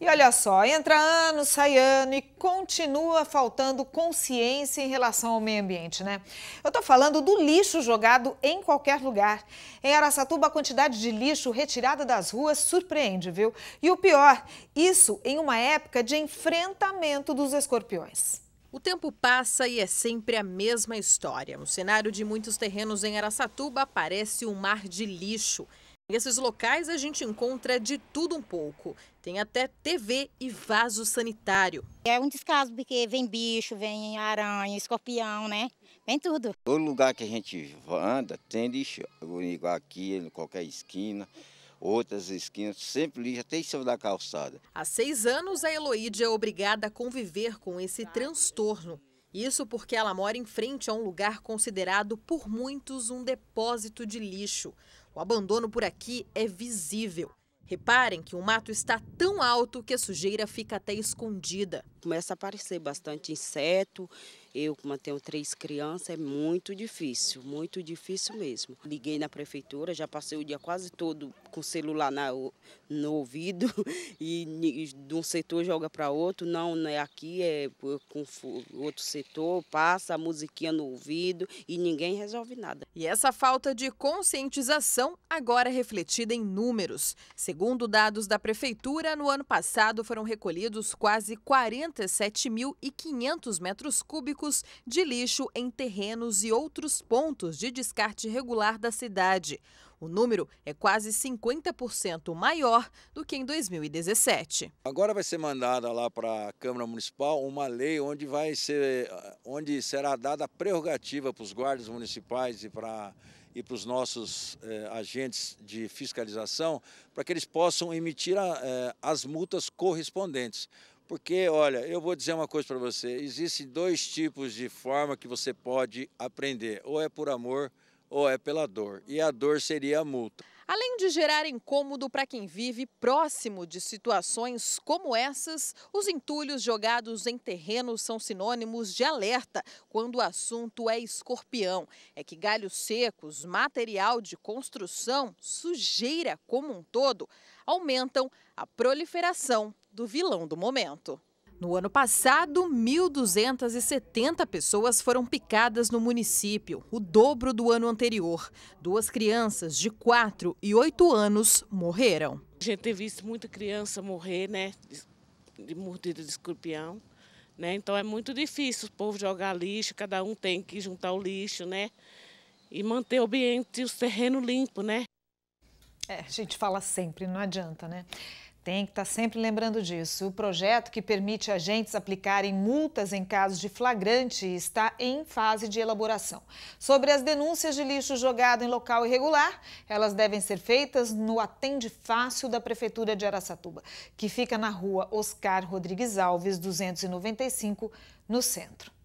E olha só, entra ano, sai ano e continua faltando consciência em relação ao meio ambiente, né? Eu tô falando do lixo jogado em qualquer lugar. Em Aracatuba, a quantidade de lixo retirada das ruas surpreende, viu? E o pior, isso em uma época de enfrentamento dos escorpiões. O tempo passa e é sempre a mesma história. O cenário de muitos terrenos em Aracatuba parece um mar de lixo. Nesses locais a gente encontra de tudo um pouco. Tem até TV e vaso sanitário. É um descaso porque vem bicho, vem aranha, escorpião, né? Vem tudo. Todo lugar que a gente anda tem lixo, igual aqui, em qualquer esquina outras esquinas, sempre lixo, até em cima da calçada. Há seis anos, a Heloíde é obrigada a conviver com esse transtorno. Isso porque ela mora em frente a um lugar considerado por muitos um depósito de lixo. O abandono por aqui é visível. Reparem que o mato está tão alto que a sujeira fica até escondida começa a aparecer bastante inseto. Eu que mantenho três crianças, é muito difícil, muito difícil mesmo. Liguei na prefeitura, já passei o dia quase todo com o celular na, no ouvido e de um setor joga para outro, não, não é aqui, é, é com outro setor, passa a musiquinha no ouvido e ninguém resolve nada. E essa falta de conscientização agora é refletida em números. Segundo dados da prefeitura, no ano passado foram recolhidos quase 40 57.500 metros cúbicos de lixo em terrenos e outros pontos de descarte regular da cidade. O número é quase 50% maior do que em 2017. Agora vai ser mandada lá para a Câmara Municipal uma lei onde vai ser eh, onde será dada a prerrogativa para os guardas municipais e para e para os nossos eh, agentes de fiscalização, para que eles possam emitir a, eh, as multas correspondentes. Porque, olha, eu vou dizer uma coisa para você: existem dois tipos de forma que você pode aprender, ou é por amor ou é pela dor. E a dor seria a multa. Além de gerar incômodo para quem vive próximo de situações como essas, os entulhos jogados em terreno são sinônimos de alerta quando o assunto é escorpião. É que galhos secos, material de construção, sujeira como um todo, aumentam a proliferação do vilão do momento. No ano passado, 1.270 pessoas foram picadas no município, o dobro do ano anterior. Duas crianças de 4 e 8 anos morreram. A gente tem visto muita criança morrer, né, de mordida de escorpião, né? Então é muito difícil o povo jogar lixo, cada um tem que juntar o lixo, né? E manter o ambiente, o terreno limpo, né? É, a gente fala sempre, não adianta, né? Tem que estar tá sempre lembrando disso. O projeto que permite agentes aplicarem multas em casos de flagrante está em fase de elaboração. Sobre as denúncias de lixo jogado em local irregular, elas devem ser feitas no Atende Fácil da Prefeitura de Araçatuba, que fica na rua Oscar Rodrigues Alves, 295, no centro.